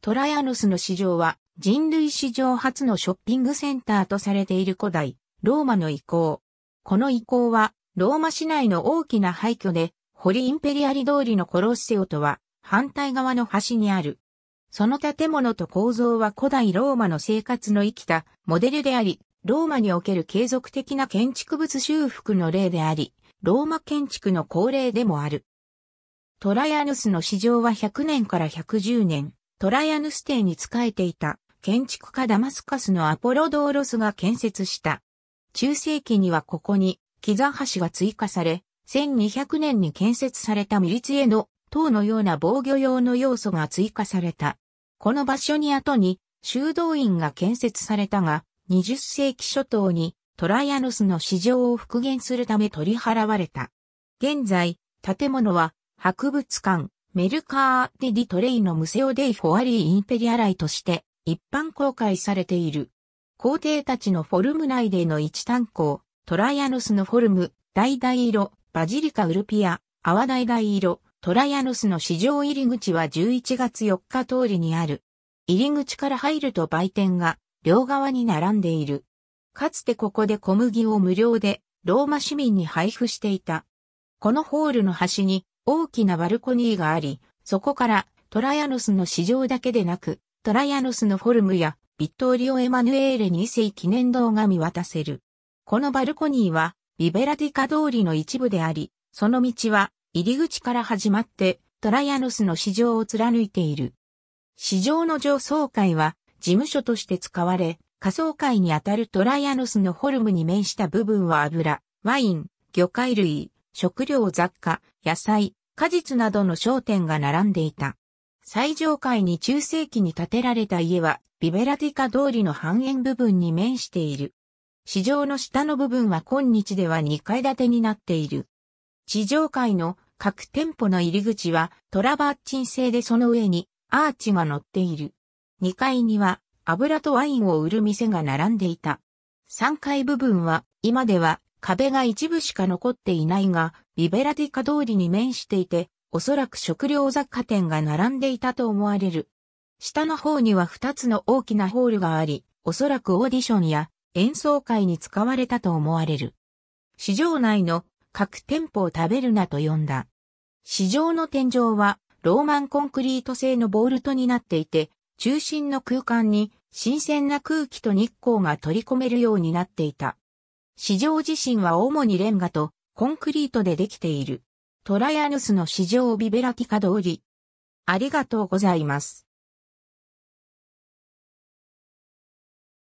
トラヤヌスの市場は人類史上初のショッピングセンターとされている古代、ローマの遺構。この遺構は、ローマ市内の大きな廃墟で、ホリインペリアリ通りのコロッセオとは、反対側の端にある。その建物と構造は古代ローマの生活の生きたモデルであり、ローマにおける継続的な建築物修復の例であり、ローマ建築の恒例でもある。トラヤヌスの市場は100年から110年、トライアヌス帝に仕えていた建築家ダマスカスのアポロドーロスが建設した。中世紀にはここにキザ橋が追加され、1200年に建設されたミリツエの塔のような防御用の要素が追加された。この場所に後に修道院が建設されたが、20世紀初頭にトライアヌスの市場を復元するため取り払われた。現在、建物は博物館、メルカーディ・ディトレイのムセオ・デイ・フォアリー・インペリアライとして一般公開されている。皇帝たちのフォルム内での一炭鉱、トライアノスのフォルム、大々色、バジリカ・ウルピア、泡大々色、トライアノスの市場入り口は11月4日通りにある。入り口から入ると売店が両側に並んでいる。かつてここで小麦を無料でローマ市民に配布していた。このホールの端に大きなバルコニーがあり、そこからトラヤノスの市場だけでなく、トラヤノスのフォルムやビットーリオ・エマヌエーレ2世記念堂が見渡せる。このバルコニーはビベラティカ通りの一部であり、その道は入り口から始まってトラヤノスの市場を貫いている。市場の上層階は事務所として使われ、仮層階にあたるトラヤノスのフォルムに面した部分は油、ワイン、魚介類、食料雑貨、野菜、果実などの商店が並んでいた。最上階に中世紀に建てられた家は、ビベラティカ通りの半円部分に面している。市場の下の部分は今日では2階建てになっている。地上階の各店舗の入り口はトラバーチン製でその上にアーチが乗っている。2階には油とワインを売る店が並んでいた。3階部分は今では壁が一部しか残っていないが、ビベラディカ通りに面していて、おそらく食料雑貨店が並んでいたと思われる。下の方には二つの大きなホールがあり、おそらくオーディションや演奏会に使われたと思われる。市場内の各店舗を食べるなと呼んだ。市場の天井はローマンコンクリート製のボルトになっていて、中心の空間に新鮮な空気と日光が取り込めるようになっていた。市場自身は主にレンガとコンクリートでできている。トラヤヌスの市場ビベラティカ通り。ありがとうございます。